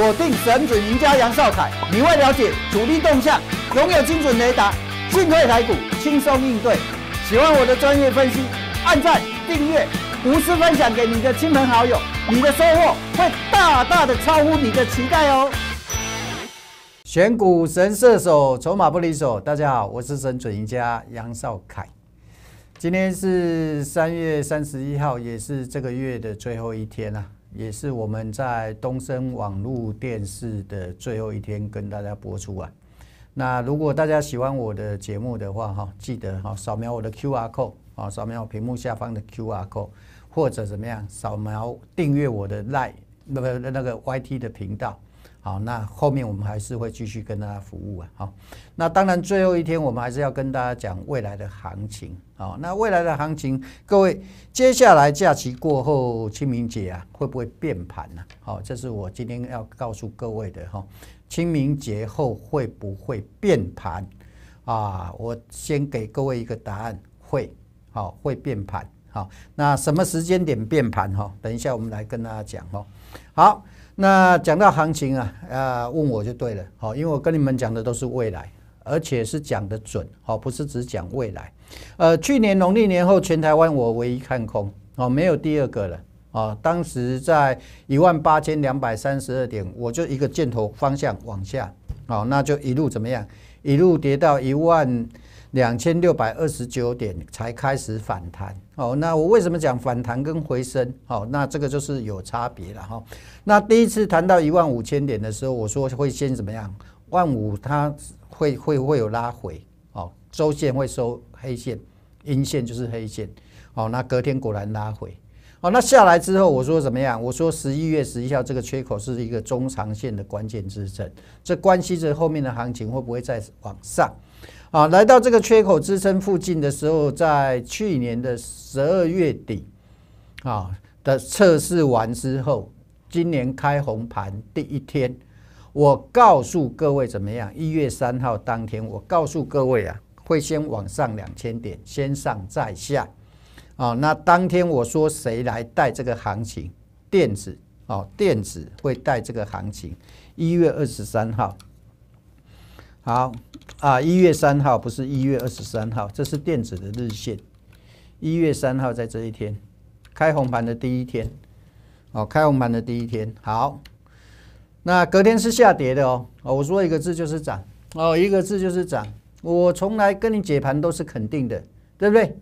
锁定神准赢家杨少凯，你会了解主力动向，拥有精准雷达，进退台股轻松应对。喜欢我的专业分析，按赞订阅，无私分享给你的亲朋好友，你的收获会大大的超乎你的期待哦。选股神射手，筹码不离手。大家好，我是神准赢家杨少凯，今天是三月三十一号，也是这个月的最后一天啦。也是我们在东升网络电视的最后一天跟大家播出啊。那如果大家喜欢我的节目的话，哈，记得哈，扫描我的 Q R code 啊，扫描我屏幕下方的 Q R code，或者怎么样，扫描订阅我的 l i e 那个那个 Y T 的频道。好，那后面我们还是会继续跟大家服务啊。好，那当然最后一天我们还是要跟大家讲未来的行情。好，那未来的行情，各位接下来假期过后清明节啊，会不会变盘呢？好，这是我今天要告诉各位的哈。清明节后会不会变盘啊？我先给各位一个答案，会，好，会变盘。好，那什么时间点变盘？哈，等一下我们来跟大家讲哦。好。那讲到行情啊，呃，问我就对了，好，因为我跟你们讲的都是未来，而且是讲的准，好，不是只讲未来。呃，去年农历年后，全台湾我唯一看空，好，没有第二个了，啊，当时在一万八千两百三十二点，我就一个箭头方向往下，好，那就一路怎么样，一路跌到一万。两千六百二十九点才开始反弹，哦，那我为什么讲反弹跟回升？哦，那这个就是有差别了哈。那第一次谈到一万五千点的时候，我说会先怎么样？万五它会会会有拉回，哦，周线会收黑线，阴线就是黑线，哦，那隔天果然拉回。好，那下来之后，我说怎么样？我说十一月十一号这个缺口是一个中长线的关键支撑，这关系着后面的行情会不会再往上。啊，来到这个缺口支撑附近的时候，在去年的十二月底啊的测试完之后，今年开红盘第一天，我告诉各位怎么样？一月三号当天，我告诉各位啊，会先往上两千点，先上再下。哦，那当天我说谁来带这个行情？电子哦，电子会带这个行情。一月二十三号，好啊，一月三号不是一月二十三号，这是电子的日线。一月三号在这一天，开红盘的第一天，哦，开红盘的第一天，好。那隔天是下跌的哦，哦，我说一个字就是涨，哦，一个字就是涨。我从来跟你解盘都是肯定的，对不对？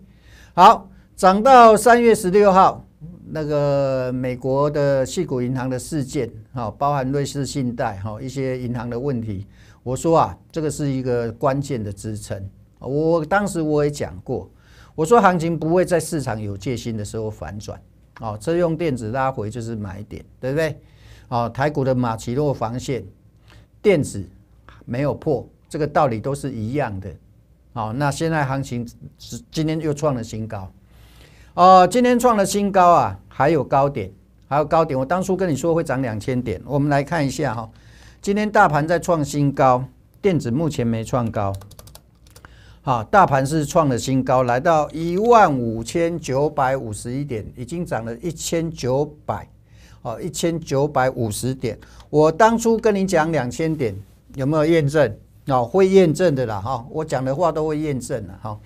好。涨到三月十六号，那个美国的系股银行的事件，哈，包含瑞士信贷，哈，一些银行的问题。我说啊，这个是一个关键的支撑。我当时我也讲过，我说行情不会在市场有戒心的时候反转，哦，这用电子拉回就是买点，对不对？哦，台股的马其诺防线，电子没有破，这个道理都是一样的。哦，那现在行情是今天又创了新高。哦，今天创了新高啊，还有高点，还有高点。我当初跟你说会涨两千点，我们来看一下哈。今天大盘在创新高，电子目前没创高。好，大盘是创了新高，来到一万五千九百五十一点，已经涨了一千九百，哦，一千九百五十点。我当初跟你讲两千点，有没有验证？哦，会验证的啦，哈，我讲的话都会验证的，哈。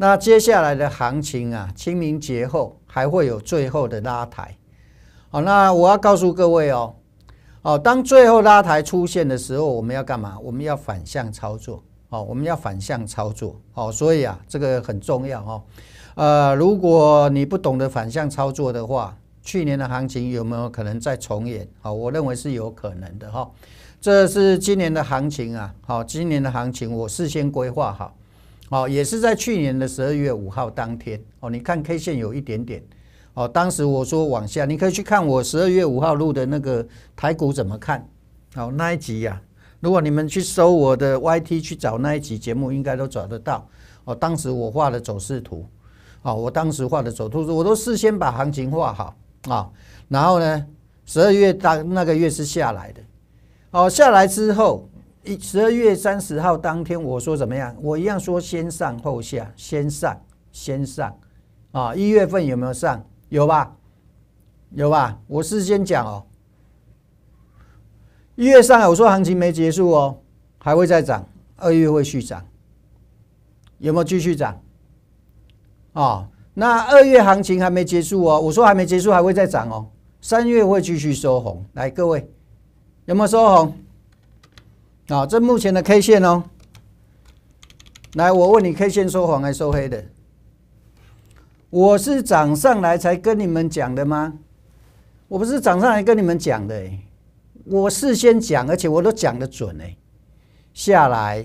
那接下来的行情啊，清明节后还会有最后的拉抬。好，那我要告诉各位哦，哦，当最后拉抬出现的时候，我们要干嘛？我们要反向操作。哦，我们要反向操作。哦，所以啊，这个很重要哦。呃，如果你不懂得反向操作的话，去年的行情有没有可能再重演？啊，我认为是有可能的哈。这是今年的行情啊。好，今年的行情我事先规划好。哦，也是在去年的十二月五号当天哦，你看 K 线有一点点哦，当时我说往下，你可以去看我十二月五号录的那个台股怎么看。哦，那一集呀，如果你们去搜我的 YT 去找那一集节目，应该都找得到。哦，当时我画的走势图，哦，我当时画的走势图，我都事先把行情画好啊。然后呢，十二月当那个月是下来的，哦，下来之后。一十二月三十号当天，我说怎么样？我一样说先上后下，先上先上啊！一月份有没有上？有吧？有吧？我事先讲哦。一月上，我说行情没结束哦，还会再涨，二月会续涨。有没有继续涨？啊，那二月行情还没结束哦，我说还没结束，还会再涨哦。三月会继续收红，来各位，有没有收红？啊，这目前的 K 线哦，来，我问你，K 线收黄还是收黑的？我是涨上来才跟你们讲的吗？我不是涨上来跟你们讲的，我事先讲，而且我都讲的准哎，下来，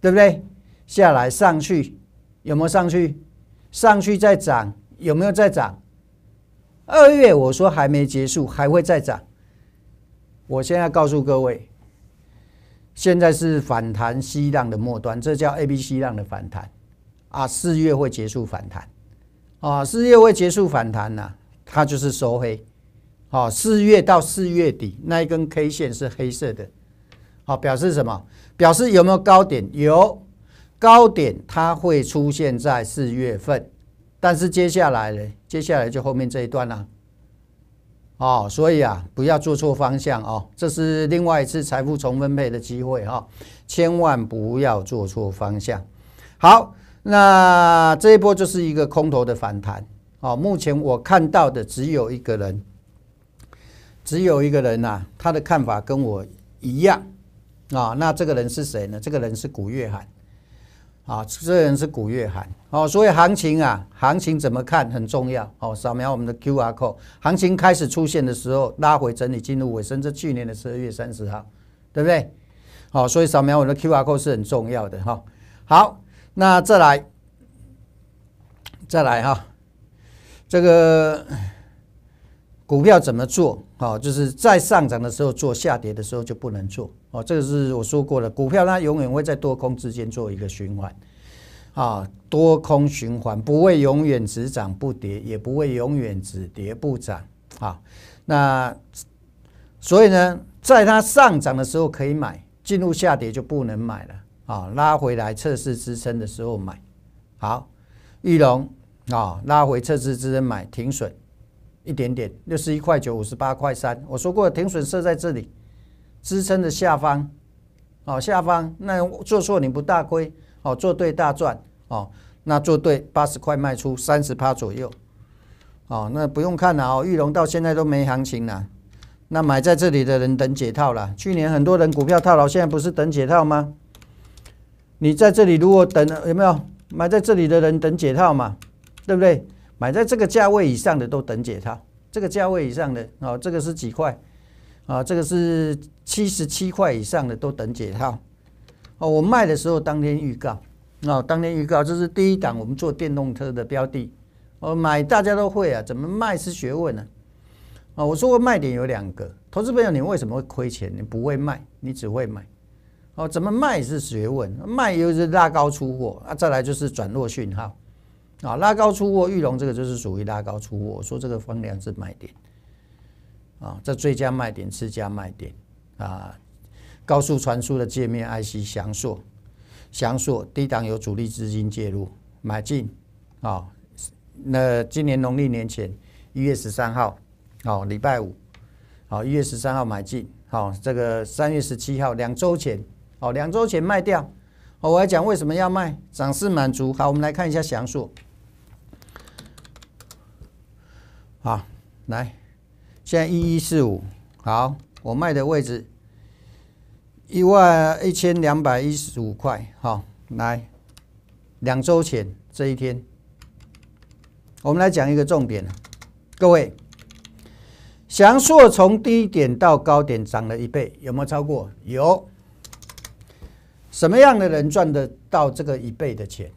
对不对？下来，上去，有没有上去？上去再涨，有没有再涨？二月我说还没结束，还会再涨。我现在告诉各位。现在是反弹 C 浪的末端，这叫 A B C 浪的反弹啊。四月会结束反弹啊，四月会结束反弹呢，它就是收黑。好，四月到四月底那一根 K 线是黑色的，好，表示什么？表示有没有高点？有高点，它会出现在四月份。但是接下来呢？接下来就后面这一段了。哦，所以啊，不要做错方向哦，这是另外一次财富重分配的机会哈，千万不要做错方向。好，那这一波就是一个空头的反弹哦。目前我看到的只有一个人，只有一个人呐，他的看法跟我一样啊。那这个人是谁呢？这个人是古月涵。啊，这人是古月涵哦，所以行情啊，行情怎么看很重要，哦，扫描我们的 Q R code，行情开始出现的时候，拉回整理进入尾声，这去年的十二月三十号，对不对？好，所以扫描我们的 Q R code 是很重要的哈。好，那再来，再来哈，这个。股票怎么做？哦，就是在上涨的时候做，下跌的时候就不能做。哦，这个是我说过了，股票它永远会在多空之间做一个循环，啊，多空循环不会永远只涨不跌，也不会永远只跌不涨。啊，那所以呢，在它上涨的时候可以买，进入下跌就不能买了。啊，拉回来测试支撑的时候买。好，玉龙啊，拉回测试支撑买，停损。一点点，六十一块九，五十八块三。我说过，停损设在这里，支撑的下方，哦，下方。那做错你不大亏，哦，做对大赚，哦，那做对八十块卖出，三十趴左右，哦那不用看了哦，玉龙到现在都没行情了。那买在这里的人等解套了。去年很多人股票套牢，现在不是等解套吗？你在这里如果等，有没有买在这里的人等解套嘛？对不对？买在这个价位以上的都等解套，这个价位以上的啊，这个是几块啊？这个是七十七块以上的都等解套。哦，我卖的时候当天预告，哦，当天预告，这是第一档我们做电动车的标的。哦，买大家都会啊，怎么卖是学问呢？啊，我说过卖点有两个，投资朋友你为什么会亏钱？你不会卖，你只会买。哦，怎么卖是学问，卖又是拉高出货，啊，再来就是转弱讯号。啊，拉高出货，玉龙这个就是属于拉高出货，说这个逢量是卖点，啊，这最佳卖点，次佳卖点，啊，高速传输的界面 IC 翔硕，翔硕低档有主力资金介入买进，啊，那今年农历年前一月十三号，哦，礼拜五，好，一月十三号买进，好，这个三月十七号两周前，好，两周前卖掉，哦，我来讲为什么要卖，涨势满足，好，我们来看一下翔硕。好，来，现在一一四五，好，我卖的位置一万一千两百一十五块，好，来，两周前这一天，我们来讲一个重点，各位，翔硕从低点到高点涨了一倍，有没有超过？有，什么样的人赚得到这个一倍的钱？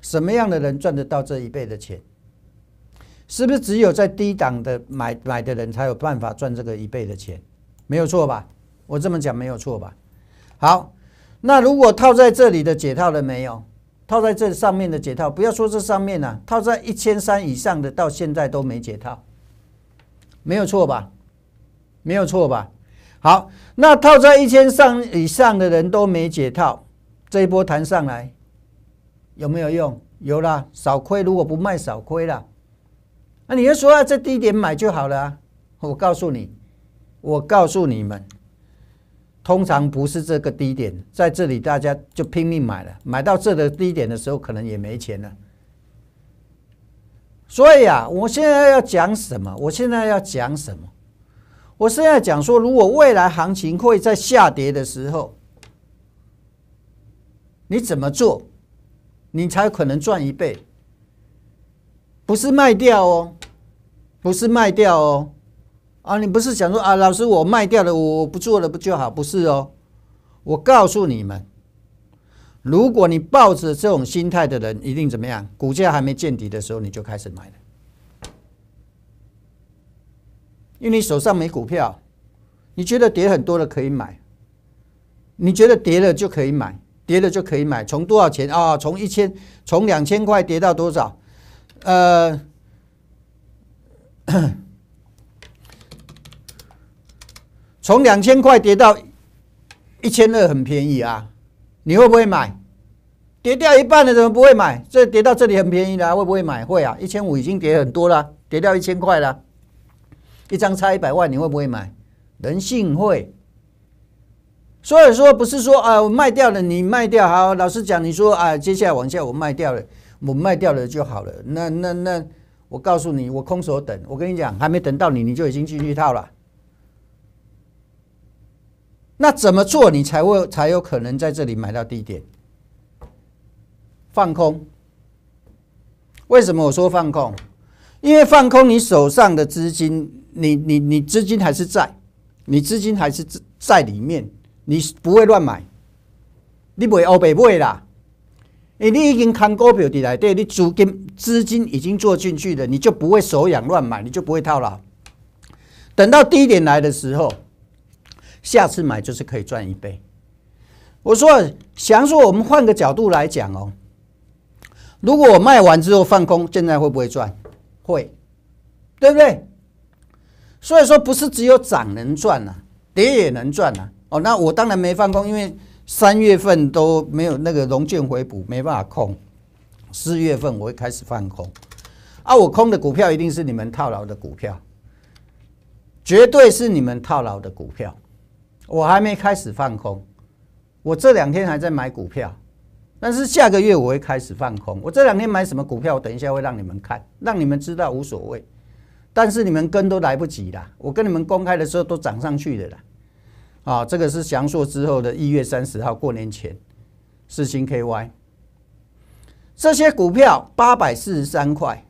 什么样的人赚得到这一倍的钱？是不是只有在低档的买买的人才有办法赚这个一倍的钱？没有错吧？我这么讲没有错吧？好，那如果套在这里的解套了没有？套在这上面的解套，不要说这上面呢，套在一千三以上的到现在都没解套，没有错吧？没有错吧？好，那套在一千上以上的人都没解套，这一波弹上来有没有用？有啦，少亏，如果不卖少亏了。那你就说啊，这低点买就好了啊！我告诉你，我告诉你们，通常不是这个低点，在这里大家就拼命买了，买到这个低点的时候，可能也没钱了。所以啊，我现在要讲什么？我现在要讲什么？我现在讲说，如果未来行情会在下跌的时候，你怎么做，你才可能赚一倍？不是卖掉哦。不是卖掉哦，啊，你不是想说啊，老师，我卖掉了，我不做了，不就好，不是哦？我告诉你们，如果你抱着这种心态的人，一定怎么样？股价还没见底的时候，你就开始买了，因为你手上没股票，你觉得跌很多了可以买，你觉得跌了就可以买，跌了就可以买，从多少钱啊？从一千，从两千块跌到多少？呃。从两千块跌到一千二，很便宜啊！你会不会买？跌掉一半了，怎么不会买？这跌到这里很便宜的，会不会买？会啊！一千五已经跌很多了，跌掉一千块了，一张差一百万，你会不会买？人性会。所以说，不是说啊，我卖掉了，你卖掉好。老实讲，你说啊，接下来往下我卖掉了，我卖掉了就好了。那那那。我告诉你，我空手等。我跟你讲，还没等到你，你就已经进去套了。那怎么做你才会才有可能在这里买到低点？放空。为什么我说放空？因为放空你手上的资金，你你你资金还是在，你资金还是在里面，你不会乱买，你会欧北不会啦。哎，你已经看股票的来，对，你资金资金已经做进去的，你就不会手痒乱买，你就不会套了。等到低点来的时候，下次买就是可以赚一倍。我说，想说我们换个角度来讲哦，如果我卖完之后放空，现在会不会赚？会，对不对？所以说，不是只有涨能赚呐，跌也能赚呐。哦，那我当然没放空，因为。三月份都没有那个龙卷回补，没办法控。四月份我会开始放空啊！我空的股票一定是你们套牢的股票，绝对是你们套牢的股票。我还没开始放空，我这两天还在买股票。但是下个月我会开始放空。我这两天买什么股票，我等一下会让你们看，让你们知道无所谓。但是你们跟都来不及啦！我跟你们公开的时候都涨上去的啦。啊，这个是降硕之后的一月三十号过年前，四星 KY 这些股票八百四十三块，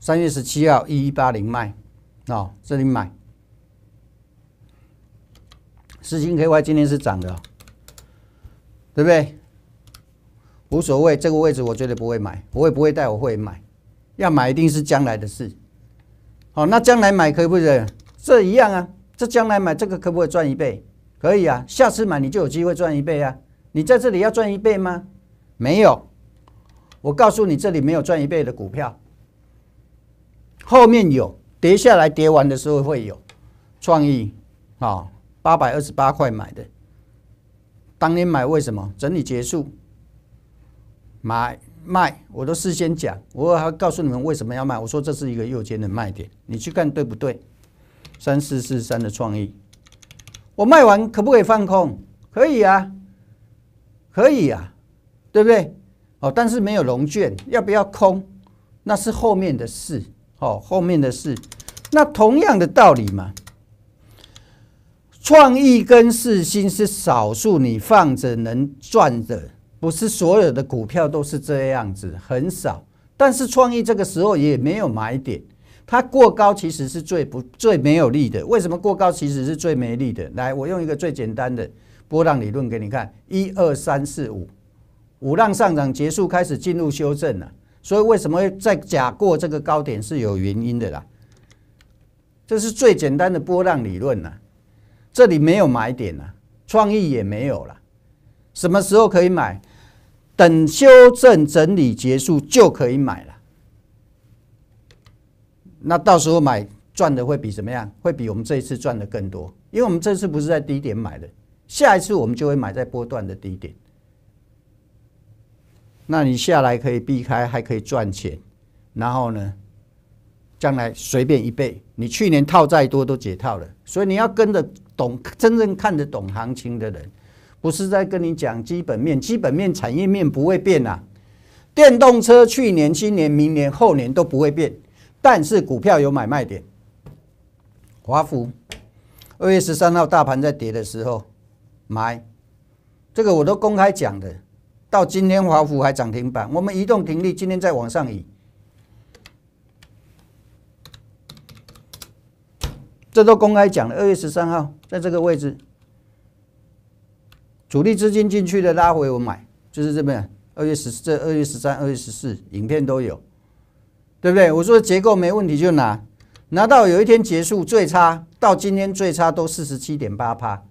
三月十七号一一八零卖，哦，这里买，四星 KY 今天是涨的，对不对？无所谓，这个位置我绝对不会买，我也不会带，我会买，要买一定是将来的事。好，那将来买可不可以？这一样啊。这将来买这个可不可以赚一倍？可以啊，下次买你就有机会赚一倍啊。你在这里要赚一倍吗？没有，我告诉你，这里没有赚一倍的股票。后面有，跌下来跌完的时候会有创意啊。八百二十八块买的，当年买为什么？整理结束，买卖我都事先讲，我还告诉你们为什么要卖。我说这是一个右肩的卖点，你去看对不对？三四四三的创意，我卖完可不可以放空？可以啊，可以啊，对不对？哦，但是没有龙券，要不要空？那是后面的事，哦，后面的事。那同样的道理嘛，创意跟四星是少数你放着能赚的，不是所有的股票都是这样子，很少。但是创意这个时候也没有买点。它过高其实是最不最没有利的。为什么过高其实是最没利的？来，我用一个最简单的波浪理论给你看：一二三四五，五浪上涨结束，开始进入修正了。所以为什么在假过这个高点是有原因的啦？这是最简单的波浪理论了。这里没有买点啊，创意也没有了。什么时候可以买？等修正整理结束就可以买了。那到时候买赚的会比怎么样？会比我们这一次赚的更多，因为我们这次不是在低点买的，下一次我们就会买在波段的低点。那你下来可以避开，还可以赚钱。然后呢，将来随便一倍，你去年套再多都解套了。所以你要跟着懂真正看得懂行情的人，不是在跟你讲基本面，基本面、产业面不会变啊。电动车去年、今年、明年、后年都不会变。但是股票有买卖点，华富二月十三号大盘在跌的时候买，这个我都公开讲的。到今天华富还涨停板，我们移动停利今天在往上移，这都公开讲了。二月十三号在这个位置，主力资金进去的拉回我买，就是这边二月十这二月十三、二月十四影片都有。对不对？我说结构没问题就拿，拿到有一天结束最差到今天最差都四十七点八趴。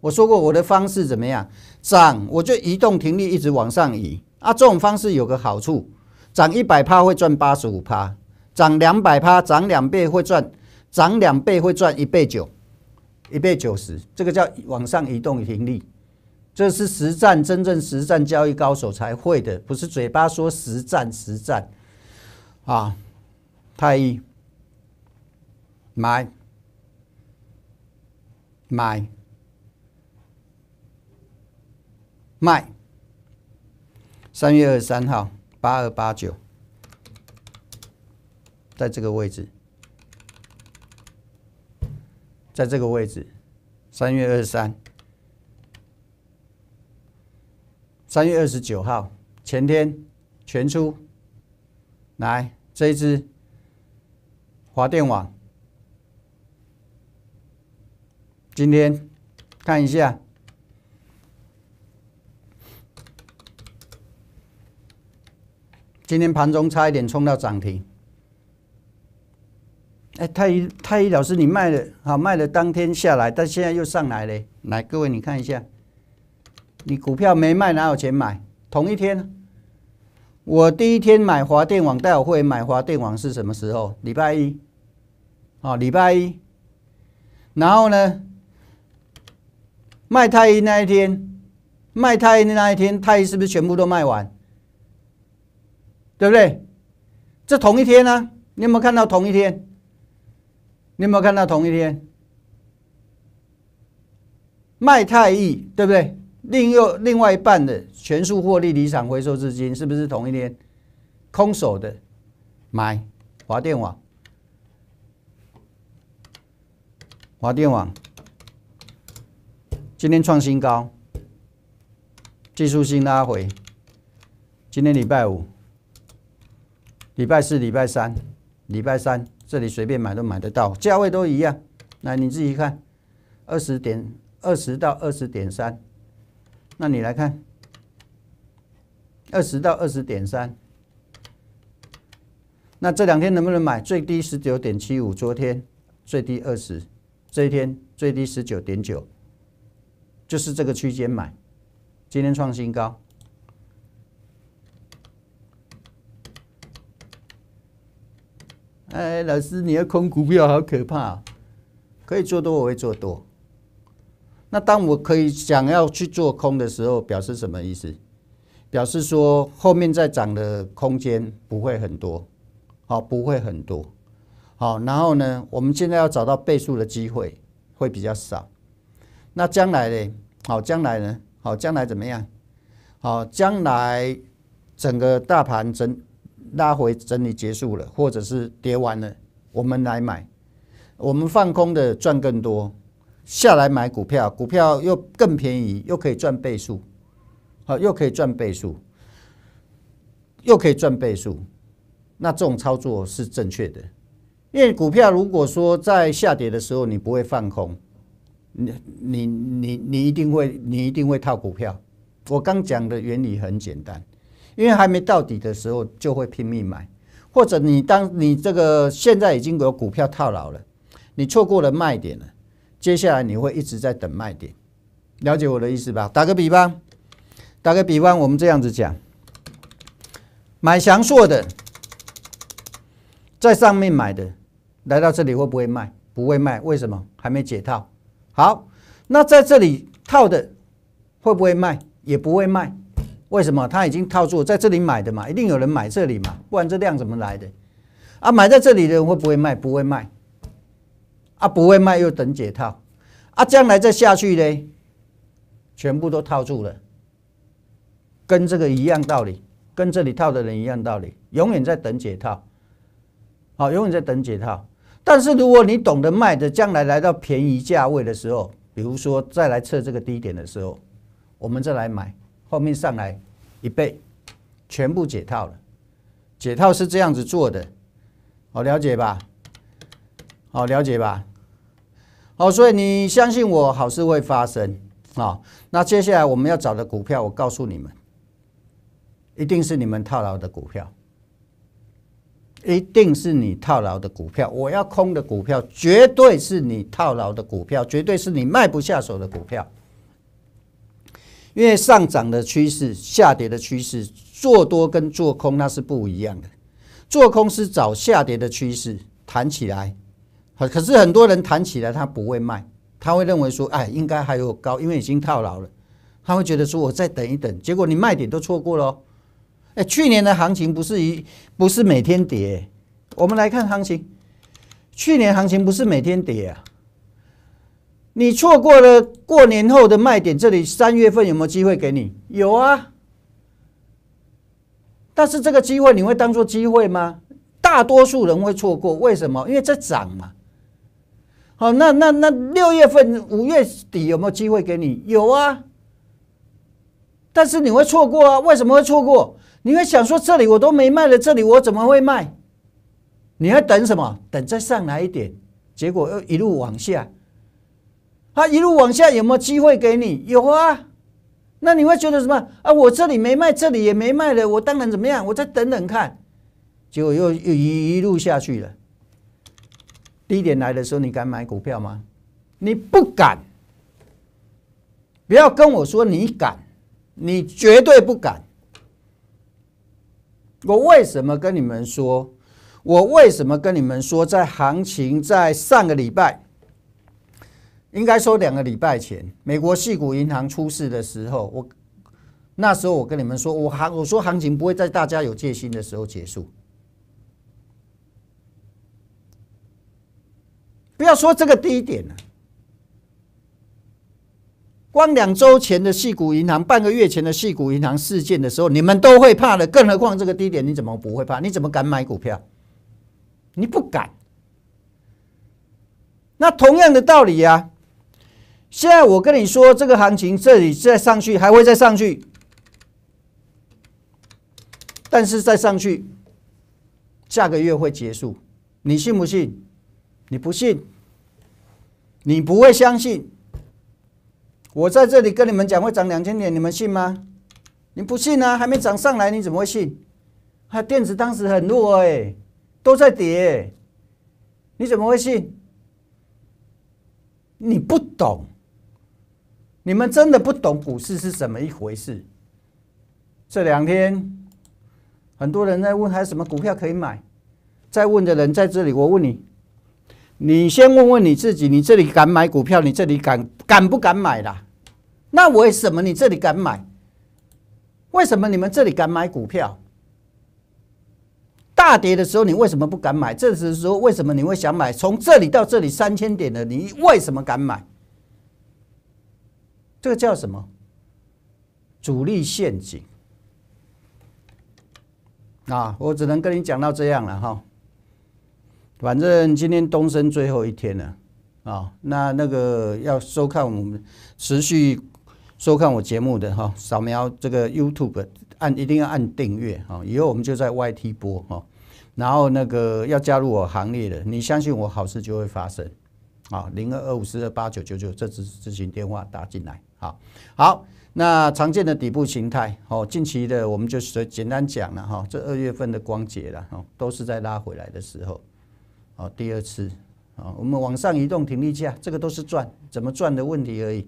我说过我的方式怎么样？涨我就移动停利一直往上移啊。这种方式有个好处，涨一百趴会赚八十五趴，涨两百趴涨两倍会赚，涨两倍会赚一倍九，一倍九十。这个叫往上移动停利，这是实战真正实战交易高手才会的，不是嘴巴说实战实战。啊，太买买卖！三月二十三号八二八九，在这个位置，在这个位置，三月二十三，三月二十九号前天全出。来，这一只华电网，今天看一下，今天盘中差一点冲到涨停。哎，太医太医老师，你卖了好卖了当天下来，但现在又上来了。来，各位你看一下，你股票没卖，哪有钱买？同一天。我第一天买华电网，大会买华电网是什么时候？礼拜一，啊，礼拜一。然后呢，卖太医那一天，卖太医的那一天，太医是不是全部都卖完？对不对？这同一天啊，你有没有看到同一天？你有没有看到同一天？卖太医，对不对？另又另外一半的全数获利离场回收资金，是不是同一天空手的买华电网？华电网今天创新高，技术性拉回。今天礼拜五，礼拜四、礼拜三、礼拜三，这里随便买都买得到，价位都一样。来，你自己看，二十点二十到二十点三。那你来看，二十到二十点三，那这两天能不能买？最低十九点七五，昨天最低二十，这一天最低十九点九，就是这个区间买。今天创新高。哎，老师，你要空股票好可怕，可以做多，我会做多。那当我可以想要去做空的时候，表示什么意思？表示说后面再涨的空间不会很多，好不会很多，好然后呢，我们现在要找到倍数的机会会比较少。那将来呢？好将来呢？好将来怎么样？好将来整个大盘整拉回整理结束了，或者是跌完了，我们来买，我们放空的赚更多。下来买股票，股票又更便宜，又可以赚倍数，好，又可以赚倍数，又可以赚倍数。那这种操作是正确的，因为股票如果说在下跌的时候你不会放空，你你你你一定会你一定会套股票。我刚讲的原理很简单，因为还没到底的时候就会拼命买，或者你当你这个现在已经有股票套牢了，你错过了卖点了。接下来你会一直在等卖点，了解我的意思吧？打个比方，打个比方，我们这样子讲，买翔硕的，在上面买的，来到这里会不会卖？不会卖，为什么？还没解套。好，那在这里套的会不会卖？也不会卖，为什么？他已经套住，在这里买的嘛，一定有人买这里嘛，不然这量怎么来的？啊，买在这里的人会不会卖？不会卖。啊，不会卖又等解套，啊，将来再下去呢，全部都套住了，跟这个一样道理，跟这里套的人一样道理，永远在等解套，好，永远在等解套。但是如果你懂得卖的，将来来到便宜价位的时候，比如说再来测这个低点的时候，我们再来买，后面上来一倍，全部解套了，解套是这样子做的，好了解吧？好了解吧？哦，所以你相信我，好事会发生啊！那接下来我们要找的股票，我告诉你们，一定是你们套牢的股票，一定是你套牢的股票。我要空的股票，绝对是你套牢的股票，绝对是你卖不下手的股票。因为上涨的趋势、下跌的趋势，做多跟做空那是不一样的。做空是找下跌的趋势，弹起来。好，可是很多人谈起来他不会卖，他会认为说，哎，应该还有高，因为已经套牢了，他会觉得说我再等一等，结果你卖点都错过哦。哎，去年的行情不是一不是每天跌，我们来看行情，去年行情不是每天跌啊，你错过了过年后的卖点，这里三月份有没有机会给你？有啊，但是这个机会你会当做机会吗？大多数人会错过，为什么？因为在涨嘛。好，那那那六月份五月底有没有机会给你？有啊，但是你会错过啊？为什么会错过？你会想说这里我都没卖了，这里我怎么会卖？你还等什么？等再上来一点，结果又一路往下。他一路往下有没有机会给你？有啊，那你会觉得什么？啊，我这里没卖，这里也没卖了，我当然怎么样？我再等等看，结果又又一路下去了。低点来的时候，你敢买股票吗？你不敢。不要跟我说你敢，你绝对不敢。我为什么跟你们说？我为什么跟你们说？在行情在上个礼拜，应该说两个礼拜前，美国系股银行出事的时候，我那时候我跟你们说，我行我说行情不会在大家有戒心的时候结束。不要说这个低点了，光两周前的细股银行，半个月前的细股银行事件的时候，你们都会怕的，更何况这个低点，你怎么不会怕？你怎么敢买股票？你不敢。那同样的道理呀，现在我跟你说，这个行情这里再上去，还会再上去，但是再上去，下个月会结束，你信不信？你不信？你不会相信？我在这里跟你们讲会涨两千点，你们信吗？你不信啊？还没涨上来，你怎么会信？啊，电子当时很弱哎，都在跌，你怎么会信？你不懂，你们真的不懂股市是怎么一回事。这两天很多人在问，还有什么股票可以买？在问的人在这里，我问你。你先问问你自己，你这里敢买股票？你这里敢敢不敢买啦？那为什么你这里敢买？为什么你们这里敢买股票？大跌的时候你为什么不敢买？这时候说为什么你会想买？从这里到这里三千点的，你为什么敢买？这个叫什么？主力陷阱。那我只能跟你讲到这样了哈。反正今天东升最后一天了，啊，那那个要收看我们持续收看我节目的哈，扫描这个 YouTube 按一定要按订阅哈，以后我们就在 YT 播哈，然后那个要加入我行列的，你相信我好事就会发生，啊，零二二五四二八九九九这支咨询电话打进来，好，好，那常见的底部形态哦，近期的我们就随简单讲了哈，这二月份的光节了哦，都是在拉回来的时候。哦，第二次，啊，我们往上移动停一价，这个都是赚，怎么赚的问题而已。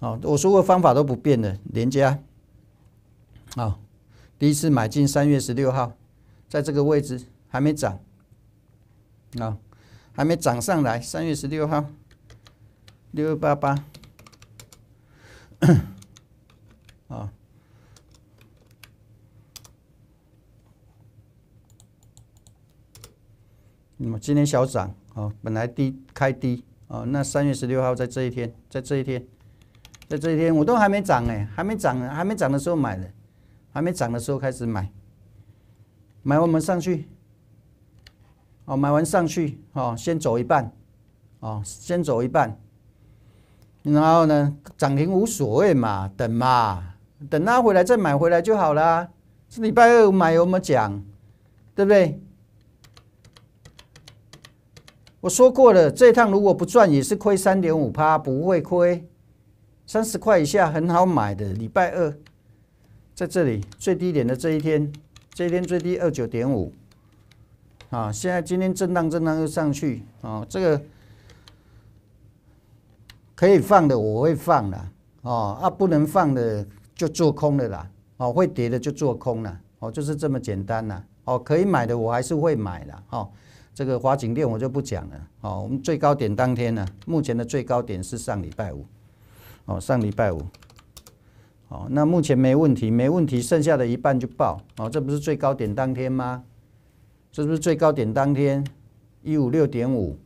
哦，我说过方法都不变的，连加。好，第一次买进三月十六号，在这个位置还没涨，啊，还没涨上来，三月十六号，六八八，啊。那么今天小涨哦，本来低开低哦，那三月十六号在这一天，在这一天，在这一天我都还没涨哎，还没涨，呢，还没涨的时候买的，还没涨的时候开始买，买完我们上去，哦，买完上去哦，先走一半，哦，先走一半，然后呢，涨停无所谓嘛，等嘛，等拉回来再买回来就好啦。是礼拜二买我们讲，对不对？我说过了，这一趟如果不赚也是亏三点五趴，不会亏三十块以下很好买的。礼拜二在这里最低点的这一天，这一天最低二九点五啊。现在今天震荡震荡又上去啊，这个可以放的我会放了；啊，啊，不能放的就做空的啦啊会跌的就做空了，哦，就是这么简单啦哦，可以买的我还是会买了哦。这个华景电我就不讲了。哦，我们最高点当天呢，目前的最高点是上礼拜五，哦，上礼拜五，哦，那目前没问题，没问题，剩下的一半就报。哦，这不是最高点当天吗？这是不是最高点当天？一五六点五，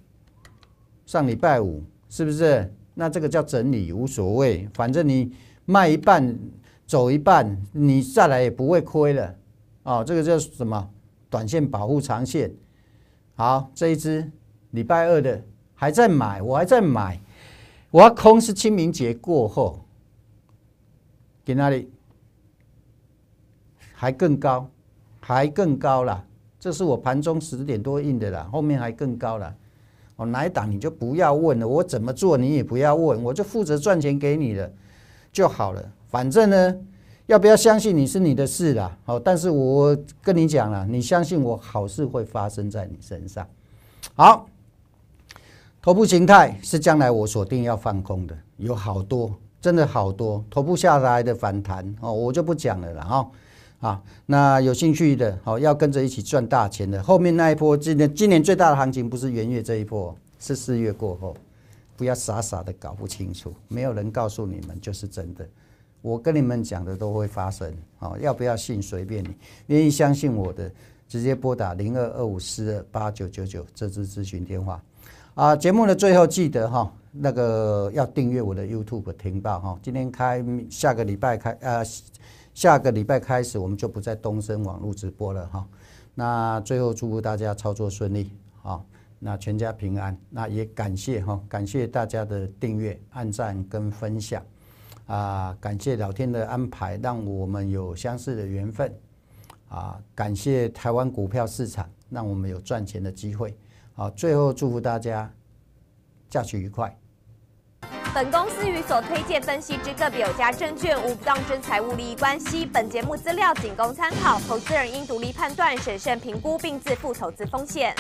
上礼拜五，是不是？那这个叫整理，无所谓，反正你卖一半，走一半，你下来也不会亏了。哦，这个叫什么？短线保护长线。好，这一支礼拜二的还在买，我还在买，我要空是清明节过后。给那里？还更高，还更高了。这是我盘中十点多印的啦，后面还更高了。我哪一档你就不要问了，我怎么做你也不要问，我就负责赚钱给你了就好了。反正呢。要不要相信你是你的事啦，好，但是我跟你讲了，你相信我，好事会发生在你身上。好，头部形态是将来我锁定要放空的，有好多，真的好多，头部下来的反弹哦，我就不讲了啦。哈。啊，那有兴趣的，好，要跟着一起赚大钱的，后面那一波，今年今年最大的行情不是元月这一波，是四月过后，不要傻傻的搞不清楚，没有人告诉你们就是真的。我跟你们讲的都会发生，好，要不要信随便你，愿意相信我的，直接拨打零二二五四八九九九这支咨询电话，啊，节目的最后记得哈，那个要订阅我的 YouTube 频道哈，今天开下个礼拜开，呃，下个礼拜开始我们就不再东升网络直播了哈，那最后祝福大家操作顺利，好，那全家平安，那也感谢哈，感谢大家的订阅、按赞跟分享。啊，感谢老天的安排，让我们有相似的缘分。啊，感谢台湾股票市场，让我们有赚钱的机会。好，最后祝福大家，假期愉快。本公司与所推荐分析之个别有家证券无不当之财务利益关系，本节目资料仅供参考，投资人应独立判断、审慎评估并自负投资风险。